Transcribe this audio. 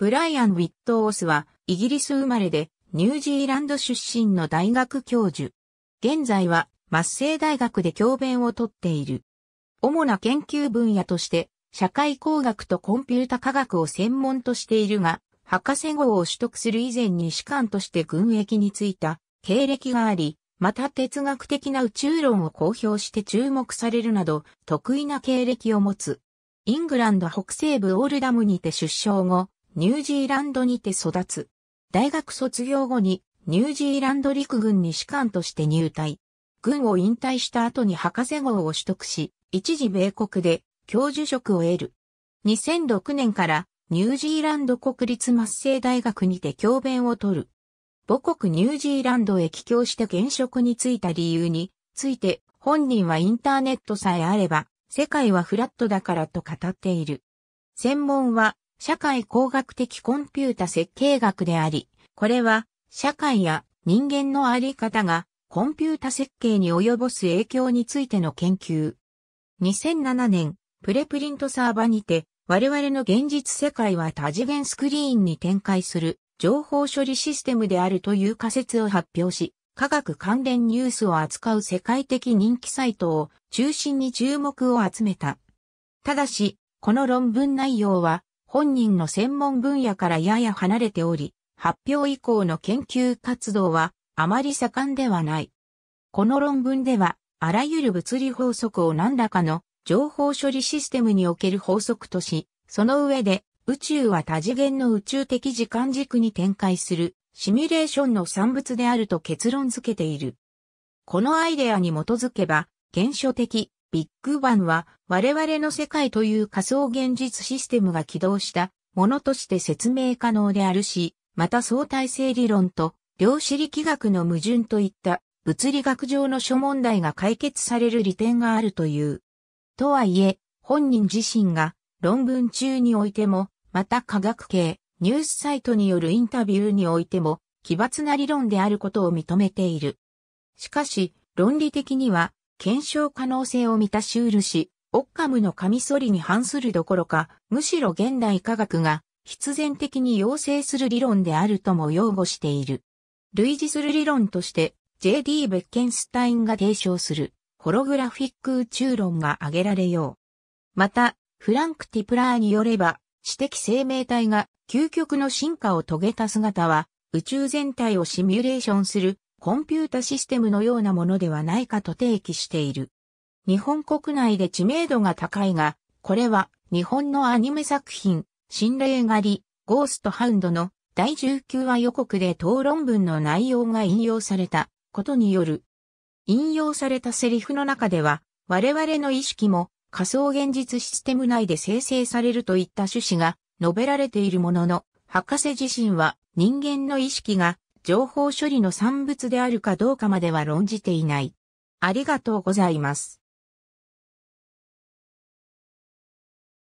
ブライアン・ウィット・オースは、イギリス生まれで、ニュージーランド出身の大学教授。現在は、マッセイ大学で教鞭をとっている。主な研究分野として、社会工学とコンピュータ科学を専門としているが、博士号を取得する以前に士官として軍役に就いた経歴があり、また哲学的な宇宙論を公表して注目されるなど、得意な経歴を持つ。イングランド北西部オールダムにて出生後、ニュージーランドにて育つ。大学卒業後にニュージーランド陸軍に士官として入隊。軍を引退した後に博士号を取得し、一時米国で教授職を得る。2006年からニュージーランド国立末世大学にて教鞭を取る。母国ニュージーランドへ帰郷して現職に就いた理由について本人はインターネットさえあれば世界はフラットだからと語っている。専門は社会工学的コンピュータ設計学であり、これは社会や人間のあり方がコンピュータ設計に及ぼす影響についての研究。2007年、プレプリントサーバにて、我々の現実世界は多次元スクリーンに展開する情報処理システムであるという仮説を発表し、科学関連ニュースを扱う世界的人気サイトを中心に注目を集めた。ただし、この論文内容は本人の専門分野からやや離れており、発表以降の研究活動はあまり盛んではない。この論文では、あらゆる物理法則を何らかの情報処理システムにおける法則とし、その上で宇宙は多次元の宇宙的時間軸に展開するシミュレーションの産物であると結論付けている。このアイデアに基づけば、原初的ビッグバンは我々の世界という仮想現実システムが起動したものとして説明可能であるし、また相対性理論と量子力学の矛盾といった物理学上の諸問題が解決される利点があるという。とはいえ、本人自身が論文中においても、また科学系、ニュースサイトによるインタビューにおいても、奇抜な理論であることを認めている。しかし、論理的には、検証可能性を満たしうるし、オッカムのカミソリに反するどころか、むしろ現代科学が必然的に要請する理論であるとも擁護している。類似する理論として、J.D. ベッケンスタインが提唱する、ホログラフィック宇宙論が挙げられよう。また、フランク・ティプラーによれば、知的生命体が究極の進化を遂げた姿は、宇宙全体をシミュレーションするコンピュータシステムのようなものではないかと提起している。日本国内で知名度が高いが、これは日本のアニメ作品、心霊狩り、ゴーストハウンドの第19話予告で討論文の内容が引用されたことによる。引用されたセリフの中では、我々の意識も仮想現実システム内で生成されるといった趣旨が述べられているものの、博士自身は人間の意識が情報処理の産物であるかどうかまでは論じていない。ありがとうございます。